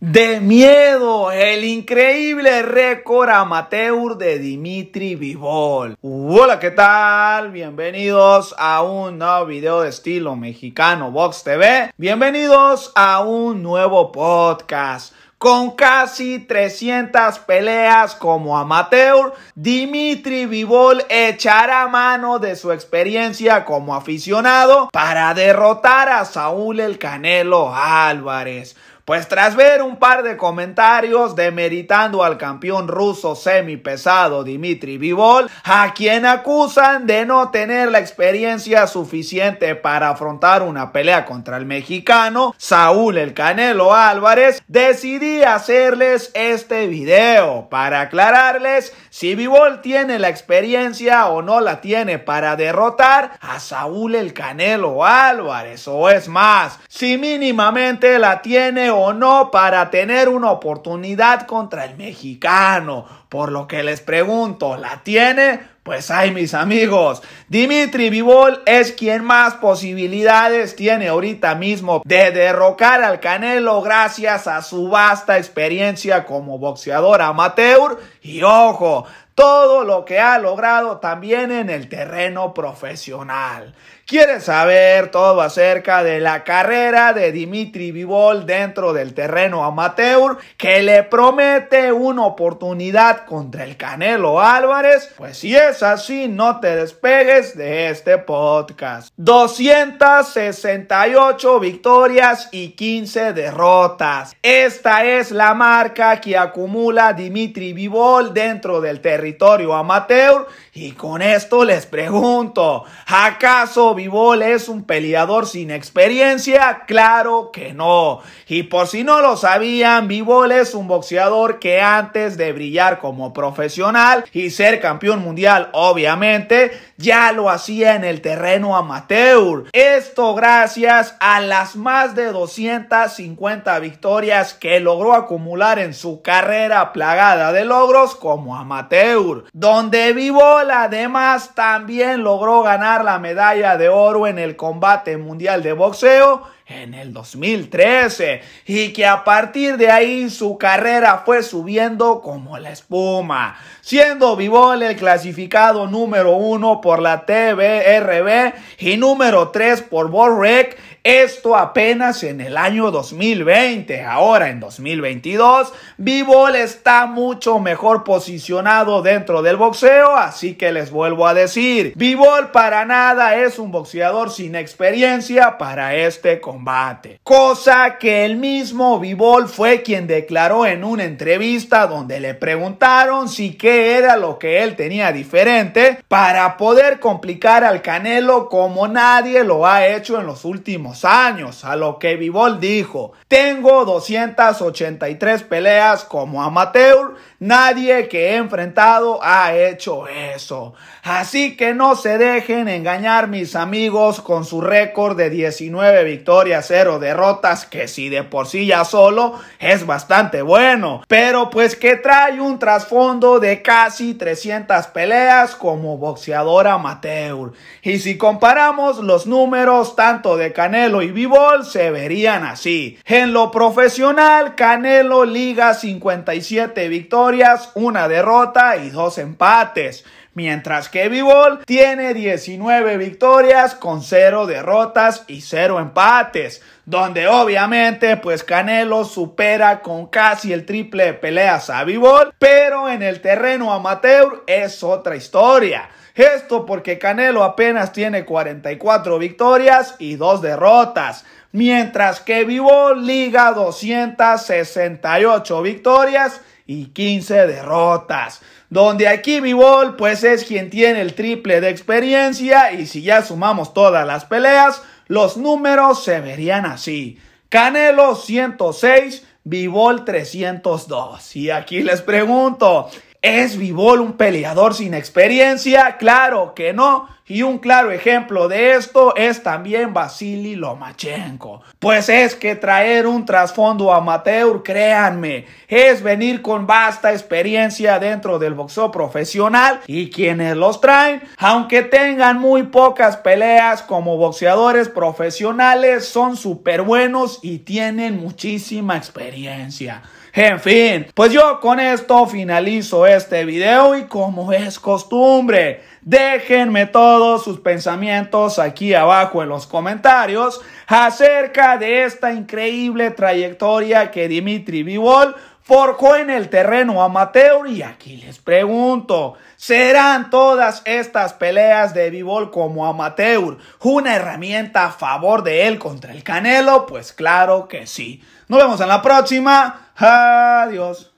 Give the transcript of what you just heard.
de miedo, el increíble récord amateur de Dimitri Vivol. Hola, ¿qué tal? Bienvenidos a un nuevo video de estilo mexicano Vox TV. Bienvenidos a un nuevo podcast. Con casi 300 peleas como amateur, Dimitri Vivol echará mano de su experiencia como aficionado para derrotar a Saúl el Canelo Álvarez. Pues tras ver un par de comentarios demeritando al campeón ruso semipesado Dimitri Vivol, a quien acusan de no tener la experiencia suficiente para afrontar una pelea contra el mexicano, Saúl el Canelo Álvarez, decidí hacerles este video para aclararles si Vivol tiene la experiencia o no la tiene para derrotar a Saúl el Canelo Álvarez, o es más, si mínimamente la tiene o no para tener una oportunidad contra el mexicano. Por lo que les pregunto, ¿la tiene? Pues hay mis amigos, Dimitri Vivol es quien más posibilidades tiene ahorita mismo de derrocar al Canelo gracias a su vasta experiencia como boxeador amateur. Y ojo, todo lo que ha logrado también en el terreno profesional. ¿Quieres saber todo acerca de la carrera de Dimitri Vivol dentro del terreno amateur que le promete una oportunidad contra el Canelo Álvarez? Pues si es así, no te despegues de este podcast. 268 victorias y 15 derrotas. Esta es la marca que acumula Dimitri Vivol dentro del territorio amateur y con esto les pregunto, ¿acaso Bivol es un peleador sin experiencia? Claro que no. Y por si no lo sabían, Bivol es un boxeador que antes de brillar como profesional y ser campeón mundial, obviamente, ya lo hacía en el terreno amateur. Esto gracias a las más de 250 victorias que logró acumular en su carrera plagada de logros como amateur, donde Bivol además también logró ganar la medalla de oro en el combate mundial de boxeo en el 2013 y que a partir de ahí su carrera fue subiendo como la espuma, siendo Vivol el clasificado número uno por la TVRB y número 3 por Borrec. Esto apenas en el año 2020. Ahora en 2022, Vivol está mucho mejor posicionado dentro del boxeo, así que les vuelvo a decir, Vivol para nada es un boxeador sin experiencia para este concurso Cosa que el mismo Vivol fue quien declaró en una entrevista donde le preguntaron si qué era lo que él tenía diferente para poder complicar al Canelo como nadie lo ha hecho en los últimos años. A lo que Vivol dijo, tengo 283 peleas como amateur, nadie que he enfrentado ha hecho eso. Así que no se dejen engañar mis amigos con su récord de 19 victorias de cero derrotas, que si de por sí ya solo es bastante bueno, pero pues que trae un trasfondo de casi 300 peleas como boxeador amateur. Y si comparamos los números tanto de Canelo y Bivol, se verían así. En lo profesional, Canelo liga 57 victorias, una derrota y dos empates mientras que Bivol tiene 19 victorias con 0 derrotas y 0 empates, donde obviamente pues Canelo supera con casi el triple de peleas a Bivol, pero en el terreno amateur es otra historia. Esto porque Canelo apenas tiene 44 victorias y 2 derrotas. Mientras que vivol liga 268 victorias y 15 derrotas donde aquí B-Ball pues es quien tiene el triple de experiencia y si ya sumamos todas las peleas, los números se verían así. Canelo 106, B-Ball 302. Y aquí les pregunto, ¿Es Vivol un peleador sin experiencia? Claro que no. Y un claro ejemplo de esto es también Vasily Lomachenko. Pues es que traer un trasfondo amateur, créanme, es venir con vasta experiencia dentro del boxeo profesional y quienes los traen, aunque tengan muy pocas peleas como boxeadores profesionales, son súper buenos y tienen muchísima experiencia. En fin, pues yo con esto finalizo este video y como es costumbre, déjenme todos sus pensamientos aquí abajo en los comentarios acerca de esta increíble trayectoria que Dimitri Vivol forjó en el terreno amateur y aquí les pregunto, ¿serán todas estas peleas de b como amateur una herramienta a favor de él contra el Canelo? Pues claro que sí. Nos vemos en la próxima. Adiós.